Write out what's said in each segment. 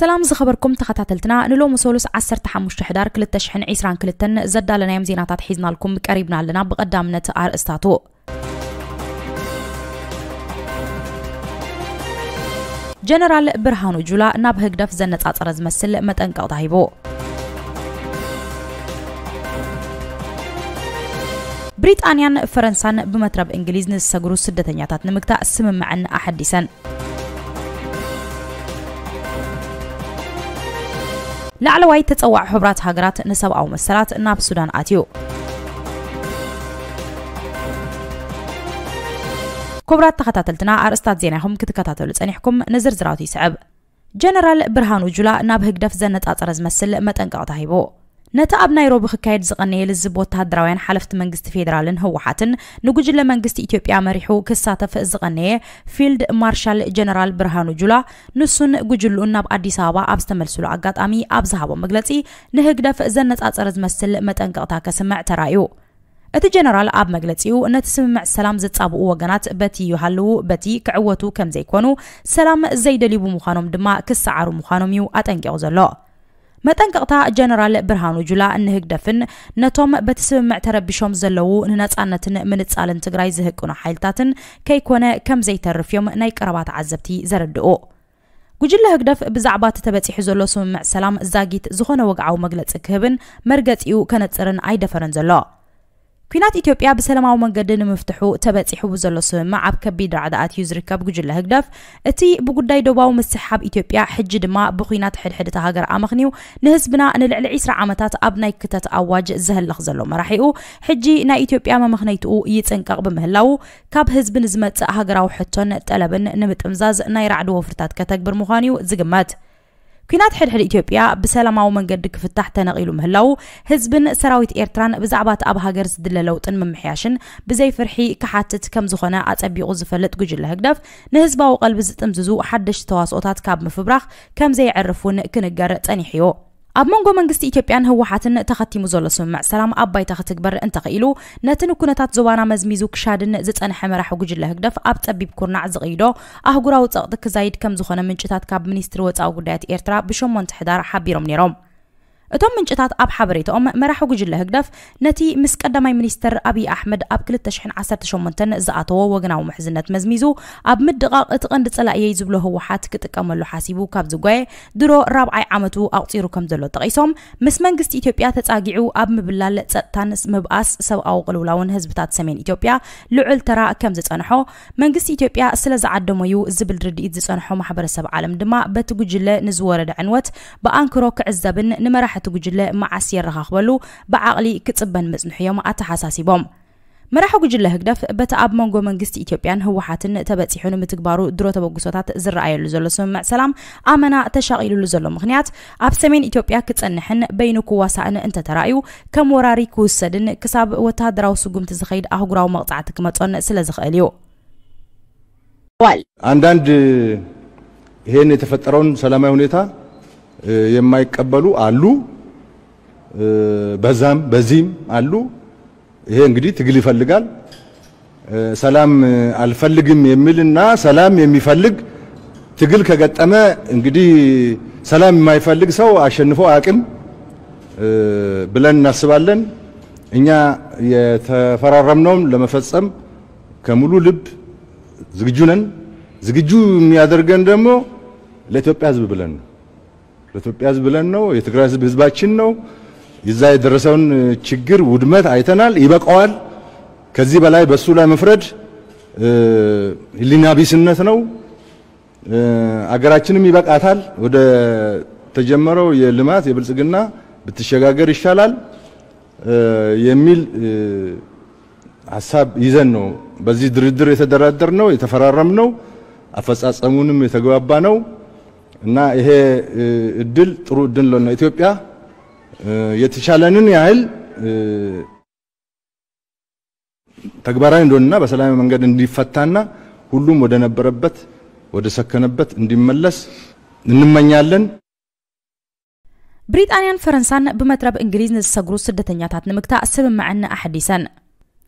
سلام زخبركم تخطا تلتنا نلو مسولس عسر تحمش تحدار كل التشحن عيسران كلتن زدا لنا يم زيناتات حيزنا لكم قريبنا لنا بقدامنا تقار استاتو جنرال برهانو جولا نابه قدف زنت عطرز مسل متنقا ضايبو بريطانيا فرنسا بمترب انجليز نسجرو سدتنياتات نمكتا سمم عن احديسن لعلوای تصوع حبرات هجرات نسب او مسلات ناب سودان آتیو. كبرات تخطاتلتنا ار استاد زينهم كتخطاتلت انيحكم نزر زراوتي صعب جنرال برهانو جولا نابهك دف زنت اطرز مسل متنقاط هيبو ነቲ ኣብ ናይሮቢ ክካየድ ዝቐነየ ልዝብ ወተሃደራውያን ሓለፍቲ መንግስቲ ፌደራልን ህወሓትን ንጉጅለ መንግስቲ ኢትዮጵያ መሪሑ ክሳተፍ ዝቐነየ ፊልድ ማርሻል ጀነራል ብርሃኑ ጁላ ንሱን ጉጅሉኡን ናብ ኣዲስ ኣበባ ኣብ ዝተመልስሉ ኣጋጣሚ ኣብ ዝሃቦ መግለፂ ንህግደፍ ዘነፃፀረ ዝመስል መጠንቀቕታ ከስምዕ ተራእዩ እቲ ጀነራል ኣብ መግለፂኡ ነቲ ስምምዕ ሰላም ዘፃብኡ ወገናት በቲ ይሃልው በቲ ክዕወቱ ከም ዘይኮኑ ሰላም ዘይደልቡ ምዃኖም ድማ ክሰዓሩ ምዃኖም እዩ ኣጠንቂቑ ዘሎ መጠን ቅቕታ ጀነራል ብርሃኑ ጁላ ንህግደፍን ነቶም በቲ ስምምዕ ተረቢሾም ዘለው ንነፃነትን ምንፃልን ትግራይ ዝህቅኑ ሓይልታትን ከይኮነ ከም ዘይተርፍ እዮም ናይ ቀረባት ዓዘብቲ ዘረድኡ ጉጅለ ህግደፍ ብዛዕባ እቲ ተበፂሑ ዘሎ ስምምዕ ሰላም ዛጊት ዝኾነ ወግዓዊ መግለፂ ክህብን መርገፂኡ ከነፅርን ኣይደፈረን ዘሎ كينات إثيوبيا بسلام أو منجدن مفتحو تبت يحب زلصه مع كبيد رعد آت يوزر كاب جل هدف أتي بقول داي دوا ومسحب إثيوبيا حجد ما بخينات حد حد تهاجر أمخنيو نهزبنا أن العسر عمتات أبنا كتت أواج زهل لخ زلوا مرحيو حجي نا إثيوبيا ما مخنيتو يتنك قب مهلاو كاب هزب نزمت هاجر أو حتى نتقلبن نمت أمزاز نا فرتات كتكبر مخانيو زجمات كينات حل حل إثيوبيا بسلامة ومنقد كفتاح تنقيلو مهلو هزبن سراويت إيرتران بزعبات أبها قرز دل لوطن ممحياشن بزي فرحي كحاتت كم زخونا أتأبي غزفلت قجل هكدف نهزبا وقلب زتم زوزو حدش تواسقطات كاب مفبرخ كم زي عرفون كنقر تاني حيو أب منغو منغستي إيكيبيان هو حاتن تخطي مزولسون مع سلام أباي تخطي قبر انتقيلو ناتن كونتات زوانا مزميزو كشادن زيت أنحيم راحو قجل لهكدف أب تأبيب كورنع زغيدو أهقراو تأغدك زايد كم زخونا منشتات كاب منيستر وطاو قدات إيرترا بشو منتحدار حابيرو منيروم اتوم من جتات اب حبريت ام مرحو ججل هقدف نتي مسك قدماي منيستر ابي احمد اب كل تشحن 18 زاتو وغناو محزنت مزميزو اب مد دقاق اتقند صلاي يزبلو هو حات كتكملو حاسيبو كاب زغاي درو رابع عامتو اوطيرو كم دلو تقيسوم مس منغست ايتيوبيا تصاغيو اب مبلال صتان مباس سبع او قلولاون حزبتات سمين ايتيوبيا لعل ترا كم زصنحو منغست ايتيوبيا سلا زعدمو زبل ردي زصنحو محبر سبع عالم دما بتججل نزورد عنوت بانكرو كعزبن نمرح መራሕቲ ጉጅለ መዓስ የረኻኽበሉ ብዓቕሊ ክጽበን መጽንሕዮም ኣተሓሳሲቦም መራሒ ጉጅለ ህግደፍ በቲ ኣብ መንጎ መንግስቲ ኢትዮጵያን ህወሓትን ተበፂሑ ንምትግባሩ ድሮ ተበግሶታት ዝረኣየሉ ዘሎ ስምምዕ ሰላም ኣመና ተሻቂሉሉ ዘሎ ምክንያት ኣብ ሰሜን ኢትዮጵያ ክፀንሕን በይኑ ክዋሳእን እንተተራእዩ ከም ወራሪ ክውሰድን ክሳብ ወተሃደራዊ ስጉምቲ ዝኸይድ ኣህጉራዊ መቕፃዕቲ ክመፆን ስለ ዝኽእል እዩ አንዳንድ ይሄን የተፈጠረውን ሰላማዊ ሁኔታ የማይቀበሉ አሉ፣ በዛም በዚህም አሉ። ይሄ እንግዲህ ትግል ይፈልጋል። ሰላም አልፈልግም የሚልና ሰላም የሚፈልግ ትግል ከገጠመ እንግዲህ ሰላም የማይፈልግ ሰው አሸንፎ አያውቅም ብለን እናስባለን። እኛ የተፈራረምነውም ለመፈጸም ከሙሉ ልብ ዝግጁ ነን። ዝግጁ የሚያደርገን ደግሞ ለኢትዮጵያ ሕዝብ ብለን ነው። ለኢትዮጵያ ህዝብ ብለን ነው። የትግራይ ህዝብ ህዝባችን ነው። ይዛ የደረሰውን ችግር ውድመት አይተናል። ይበቃዋል። ከዚህ በላይ በሱ ላይ መፍረድ ሕሊና ቢስነት ነው። አገራችንም ይበቃታል። ወደ ተጀመረው የልማት የብልጽግና ብትሸጋገር ይሻላል የሚል ሀሳብ ይዘን ነው በዚህ ድርድር የተደራደር ነው የተፈራረም ነው አፈጻጸሙንም የተግባባ ነው። እና ይሄ እድል ጥሩ እድል ነው። ኢትዮጵያ የተቻለንን ያህል ተግባራዊ እንደሆነና በሰላማዊ መንገድ እንዲፈታና ሁሉም ወደ ነበረበት ወደ ሰከነበት እንዲመለስ እንመኛለን። ብሪጣንያን ፈረንሳን ብመትረብ እንግሊዝ ንዝሰግሩ ስደተኛታት ንምግታእ ስምምዕን ኣሓዲሰን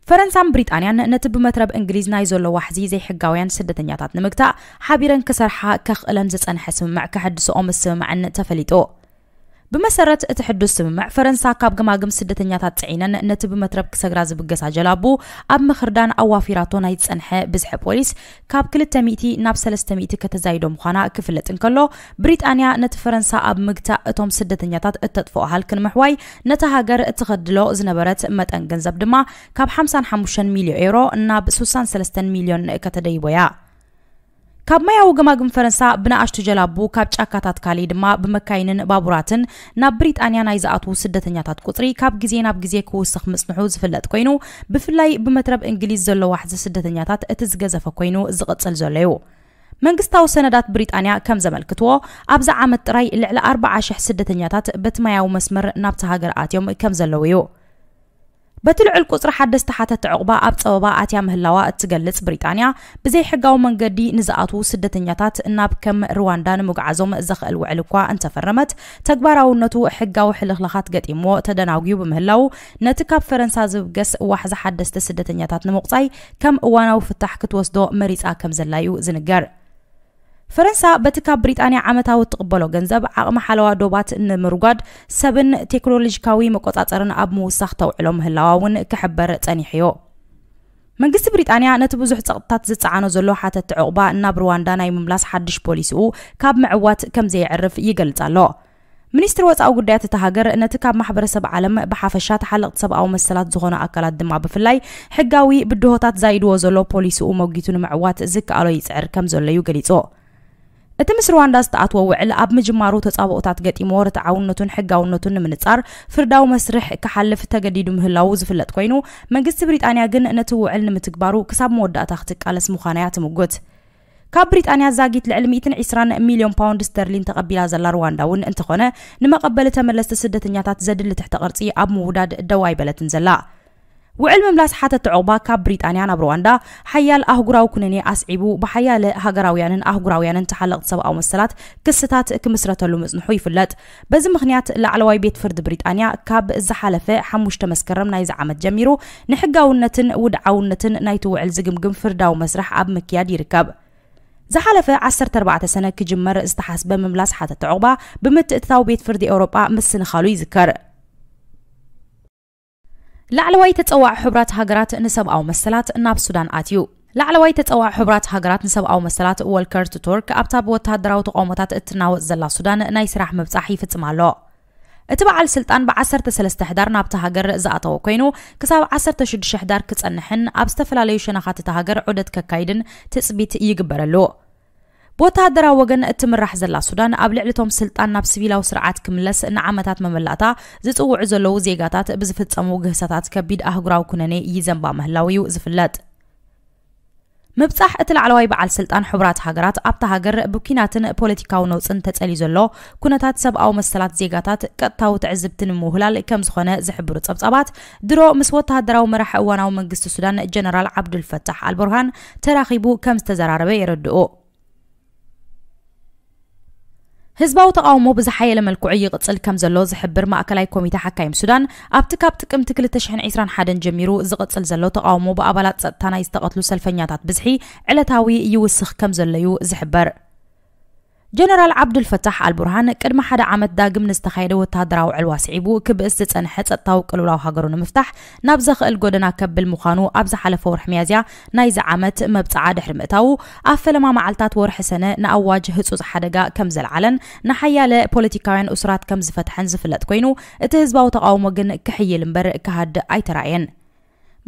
فرنسا فرنسان بريطانيان نتب مترب انجليز نايزو لو واحزي زي حقاويان سدتنياتات نمكتا حابيرن كسرحا كخ الانزت حسم مع كحدس اوم السم عن تفليتو ብመሰረት እቲ ሕዱስ ስምምዕ ፈረንሳ ካብ ገማግም ስደተኛታት ፅዒነን ነቲ ብመትረብ ክሰግራ ዝብገሳ ጀላቡ ኣብ ምክርዳን ኣዋፊራቶ ናይ ዝፀንሐ ብዝሒ ፖሊስ ካብ 200 ናብ 300 ከተዛይዶ ምዃና ክፍለጥ እንከሎ ብሪጣንያ ነቲ ፈረንሳ ኣብ ምግታእ እቶም ስደተኛታት እተጥፍኦ ሃልክን ምሕዋይ ነቲ ሃገር እትኸድሎ ዝነበረት መጠን ገንዘብ ድማ ካብ 55 ሚሊዮን ኤሮ ናብ 63 ሚሊዮን ከተደይቦያ ካብ ማይ ኣብ ገማግም ፈረንሳ ብናእሽቱ ጀላቡ ካብ ጫካታት ካሊእ ድማ ብመካይንን ባቡራትን ናብ ብሪጣንያ ናይ ዝኣትዉ ስደተኛታት ቁፅሪ ካብ ግዜ ናብ ግዜ ክውስኽ ምፅንሑ ዝፍለጥ ኮይኑ ብፍላይ ብመትረብ እንግሊዝ ዘሎ ዋሕዚ ስደተኛታት እቲ ዝገዘፈ ኮይኑ ዝቕፅል ዘሎ እዩ መንግስታዊ ሰነዳት ብሪጣንያ ከም ዘመልክትዎ ኣብዚ ዓመት ጥራይ ልዕሊ 4,000 ስደተኛታት በቲ ማያዊ መስመር ናብቲ ሃገር ኣትዮም ከም ዘለዉ እዩ بتلع القصر حدست حتى تعقبا أب تعقبا أتيا مهلاوة تجلس بريطانيا بزي حقاو من قدي نزاعات وسدة نياتات إناب كم رواندا نمق عزوم زخ الوعلقوا أن تفرمت تكبروا النتو حقاو لخات قد إمو تدن عقيو بمهلاو نتكاب فرنسا زبقس وحز حدست سدة نياتات نمقصي كم وانا وفتح كتوسدو مريس أكم زلايو زنقر ፈረንሳ በቲ ካብ ብሪጣንያ ዓመታዊ እትቕበሎ ገንዘብ ዓቕሚ ሓለዋ ዶባት ንምርጓድ ሰብን ቴክኖሎጂካዊ መቆፃፀርን ኣብ ምውሳኽ ተውዕሎ ምህላዋ እውን ክሕበር ጸኒሕዮ መንግስቲ ብሪጣንያ ነቲ ብዙሕ ፀቕጥታት ዝፀዓኖ ዘሎ ሓተቲ ዕቑባ ናብ ሩዋንዳ ናይ ምምላስ ሓድሽ ፖሊሲኡ ካብ ምዕዋት ከም ዘየዕርፍ ይገልጽ ኣሎ ሚኒስትር ወፃኢ ጉዳያት እቲ ሃገር ነቲ ካብ ማሕበረሰብ ዓለም ብሓፈሻ ተሓለቕቲ ሰብኣዊ መሰላት ዝኾነ ኣካላት ድማ ብፍላይ ሕጋዊ ብድሆታት ዛይድዎ ዘሎ ፖሊሲኡ መጊቱ ንምዕዋት ዝከኣሎ ይፅዕር ከም ዘሎ እዩ ገሊፆ እቲ ምስ ሩዋንዳ ዝተኣትዎ ውዕል ኣብ ምጅማሩ ተፃብኦታት ገጢሞ ርትዓውነቱን ሕጋውነቱን ንምንፃር ፍርዳዊ መስርሕ ክሓልፍ ተገዲዱ ምህላው ዝፍለጥ ኮይኑ መንግስቲ ብሪጣንያ ግን ነቲ ውዕል ንምትግባሩ ክሳብ መወዳእታ ክትቃለስ ምዃናያ እያ ትምጉት ካብ ብሪጣንያ ዛጊት ልዕሊ 120 ሚልዮን ፓውንድ ስተርሊን ተቐቢላ ዘላ ሩዋንዳ እውን እንትኾነ ንመቐበሊ ተመለስቲ ስደተኛታት ዘድሊ ትሕተ ቅርፂ ኣብ ምውዳድ ደዋ ኣይበለትን ዘላ ملاس حتى تعقبا كبريت أنا أنا برواندا حيال أهجراو كنني أسعبو بحيال هجراو يعني أهجراو يعني تحلق تسوى أو مسلات كستات كمسرة اللومز نحوي فلات بز مخنيات لعلواي بيت فرد بريطانيا كاب زحالفة حموش تمسكرم نايز عمد جميرو نحقاونتن ودعاونتن نايتو علزقمقم فرداو مسرح أب مكياد يركب ዝሓለፈ 14 ሰነ ክጅመር ዝተሓስበ ምምላስ ሓተት ዕቑባ بيت فرد أوروبا مسن خالو يذكر لعلوي تتقوى حبرات هجرات نسب أو مسلات ناب السودان آتيو لعلوي تتقوى حبرات هجرات نسب أو مسلات أول كرت تورك أبتاب وتهدرا وتقومتات اتناو زلا السودان نايس راح مبتاحي في تمالو اتبع السلطان بعصر تسلس تهدار ناب تهجر زاعت وكينو كساب عصر تشد شهدار كتس أنحن أبستفلالي شنخات تهجر عدد ككايدن تسبيت يقبرلو بوتها درا وغن اتمر راح زلا سودان قبل علتهم سلطان نفس فيلا وسرعات كملس ان عامتات مملاتا زيت او عزلو زيقاتات بزفت سمو قهساتات كبيد اهقراو كناني يزن با مهلاوي وزفلات مبصح اتل علواي بعال سلطان حبرات هاقرات ابتا هاقر بوكيناتن بوليتيكا ونوصن تتالي زلو كنتات سب او مسلات زيقاتات كتاو تعزبتن موهلال كم زخونة زحبرو تصبصابات درو مسوطة دراو مرح اوانا ومنقست السودان جنرال عبد الفتح البرهان تراخيبو كم استزرار بيردو هزباو تقاو مو بزحايا لما الكوعي غطل كم زلو زحبر ما أكلاي كوميتا حكايم سودان أبتك أبتك أمتك لتشحن عيسران حادن جميرو إز زلو تقاو مو بقابلات زدتانا يستقطلو سلفنياتات بزحي علتاوي يوسخ كم زليو زحبر ጀነራል ዓብዱልፈታሕ ኣልቡርሃን ቅድሚ ሓደ ዓመት ዳግም ንዝተኻየደ ወተሃደራዊ ዕልዋ ስዒቡ ክብእስ ዝፀንሐ ፀጥታዊ ቅልውላዊ ሃገሩ ንምፍታሕ ናብ ዘኽእል ጎደና ከብል ምዃኑ ኣብ ዝሓለፈ ወርሒ መያዝያ ናይዚ ዓመት መብፅዓ ድሕሪ ምእታው ኣብ ፈለማ መዓልታት ወርሒ ሰነ ንኣዋጅ ህፁፅ ሓደጋ ከም ዘለዓለን ንሓያለ ፖለቲካውያን እሱራት ከም ዝፈትሐን ዝፍለጥ ኮይኑ እቲ ህዝባዊ ተቃውሞ ግን ክሕይል እምበር ክሃድ ኣይተራእየን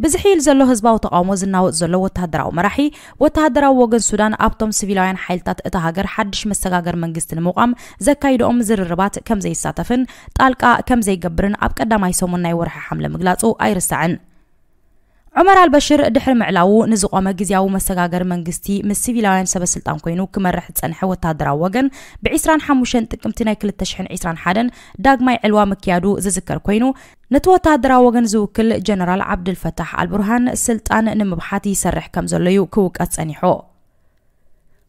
ብዝሕይል ዘሎ ህዝባዊ ተቃውሞ ዝናውፅ ዘሎ ወተሃደራዊ መራሒ ወተሃደራዊ ወገን ሱዳን ኣብቶም ሲቪላውያን ሓይልታት እታ ሃገር ሓድሽ መሰጋገር መንግስቲ ንምቋም ዘካይደኦም ዝርርባት ከም ዘይሳተፍን ጣልቃ ከም ዘይገብርን ኣብ ቀዳማይ ሰሙን ናይ ወርሒ ሓምለ ምግላጹ ኣይርስዕን عمر البشر دحر معلاو نزقوما قزياو مستقاقر منقستي من السيفيلاين سبا سلطان كوينو كمرح تسانح وطادرا وغن بعيسران حموشن تكمتنا كل التشحن عيسران حادن داق ماي علوا مكيادو ززكر كوينو نتو تادرا وغن زو كل جنرال عبد الفتح البرهان سلطان نمبحاتي سرح كمزوليو كوك اتسانحو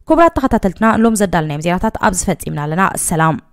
كبرات تخطاتلتنا نلوم زدال نيم زيارتات أبز فتس إمنا لنا السلام